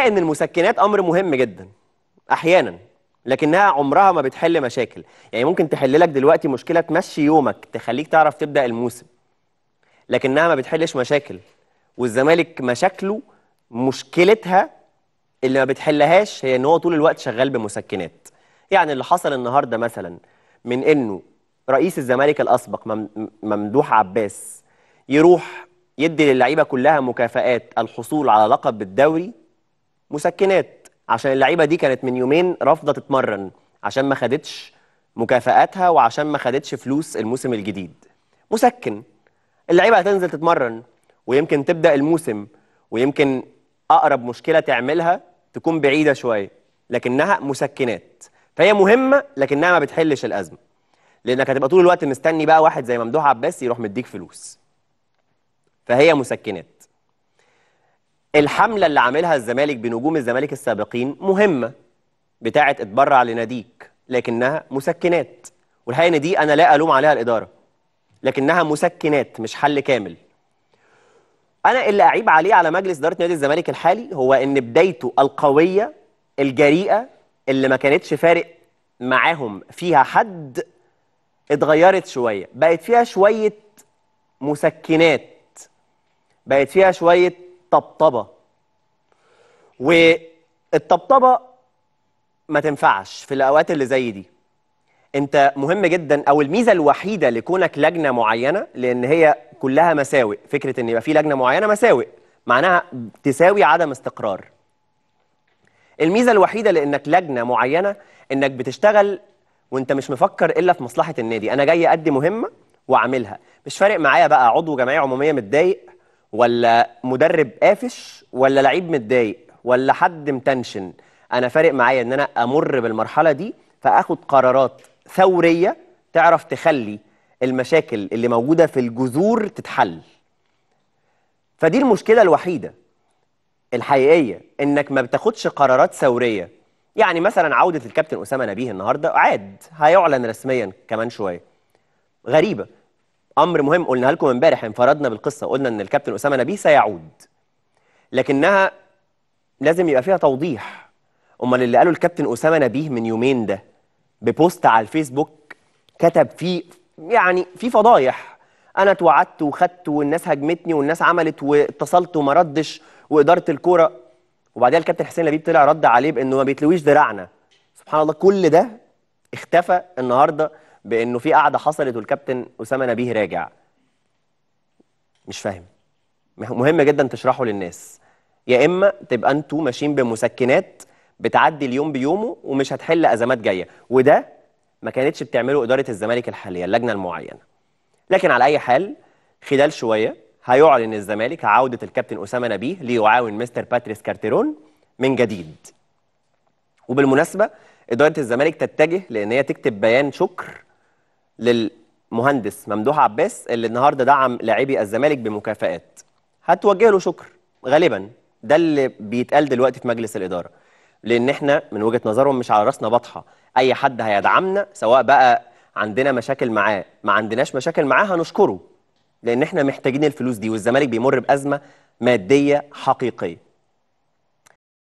الحقيقه ان المسكنات امر مهم جدا احيانا لكنها عمرها ما بتحل مشاكل يعني ممكن تحل لك دلوقتي مشكله تمشي يومك تخليك تعرف تبدا الموسم لكنها ما بتحلش مشاكل والزمالك مشاكله مشكلتها اللي ما بتحلهاش هي ان هو طول الوقت شغال بمسكنات يعني اللي حصل النهارده مثلا من انه رئيس الزمالك الاسبق ممدوح عباس يروح يدي للعيبه كلها مكافآت الحصول على لقب بالدوري مسكنات عشان اللعيبه دي كانت من يومين رافضه تتمرن عشان ما خدتش مكافآتها وعشان ما خدتش فلوس الموسم الجديد مسكن اللعيبه هتنزل تتمرن ويمكن تبدا الموسم ويمكن اقرب مشكله تعملها تكون بعيده شويه لكنها مسكنات فهي مهمه لكنها ما بتحلش الازمه لانك هتبقى طول الوقت مستني بقى واحد زي ممدوح عباس يروح مديك فلوس فهي مسكنات الحملة اللي عاملها الزمالك بنجوم الزمالك السابقين مهمة بتاعة اتبرع لناديك لكنها مسكنات والحقيقة ان دي أنا لا ألوم عليها الإدارة لكنها مسكنات مش حل كامل أنا اللي أعيب عليه على مجلس إدارة نادي الزمالك الحالي هو إن بدايته القوية الجريئة اللي ما كانتش فارق معاهم فيها حد اتغيرت شوية بقت فيها شوية مسكنات بقت فيها شوية طبطبه والطبطبه ما تنفعش في الاوقات اللي زي دي انت مهم جدا او الميزه الوحيده لكونك لجنه معينه لان هي كلها مساوئ فكره ان يبقى في لجنه معينه مساوئ معناها تساوي عدم استقرار الميزه الوحيده لانك لجنه معينه انك بتشتغل وانت مش مفكر الا في مصلحه النادي انا جاي ادي مهمه واعملها مش فارق معايا بقى عضو جمعيه عموميه متضايق ولا مدرب قافش ولا لعيب متضايق ولا حد متنشن انا فارق معايا ان انا امر بالمرحله دي فاخد قرارات ثوريه تعرف تخلي المشاكل اللي موجوده في الجذور تتحل فدي المشكله الوحيده الحقيقيه انك ما بتاخدش قرارات ثوريه يعني مثلا عوده الكابتن اسامه نبيه النهارده عاد هيعلن رسميا كمان شويه غريبه امر مهم قلنا لكم امبارح انفردنا بالقصه قلنا ان الكابتن اسامه نبيه سيعود لكنها لازم يبقى فيها توضيح امال اللي قاله الكابتن اسامه نبيه من يومين ده ببوست على الفيسبوك كتب فيه يعني في فضايح انا اتوعدت وخدت والناس هاجمتني والناس عملت واتصلت وما ردش واداره الكوره وبعدها الكابتن حسين لبيب طلع رد عليه بانه ما بيتلويش ذراعنا سبحان الله كل ده اختفى النهارده بانه في قعده حصلت والكابتن اسامه نبيه راجع مش فاهم مهم جدا تشرحه للناس يا اما تبقى انتوا ماشيين بمسكنات بتعدي اليوم بيومه ومش هتحل ازمات جايه وده ما كانتش بتعمله اداره الزمالك الحاليه اللجنه المعينه لكن على اي حال خلال شويه هيعلن الزمالك عوده الكابتن اسامه نبيه ليعاون مستر باتريس كارتيرون من جديد وبالمناسبه اداره الزمالك تتجه لان هي تكتب بيان شكر للمهندس ممدوح عباس اللي النهارده دعم لاعبي الزمالك بمكافآت هتوجه له شكر غالبا ده اللي بيتقال دلوقتي في مجلس الاداره لان احنا من وجهه نظرهم مش على راسنا بطحه اي حد هيدعمنا سواء بقى عندنا مشاكل معاه ما عندناش مشاكل معاه هنشكره لان احنا محتاجين الفلوس دي والزمالك بيمر بازمه ماديه حقيقيه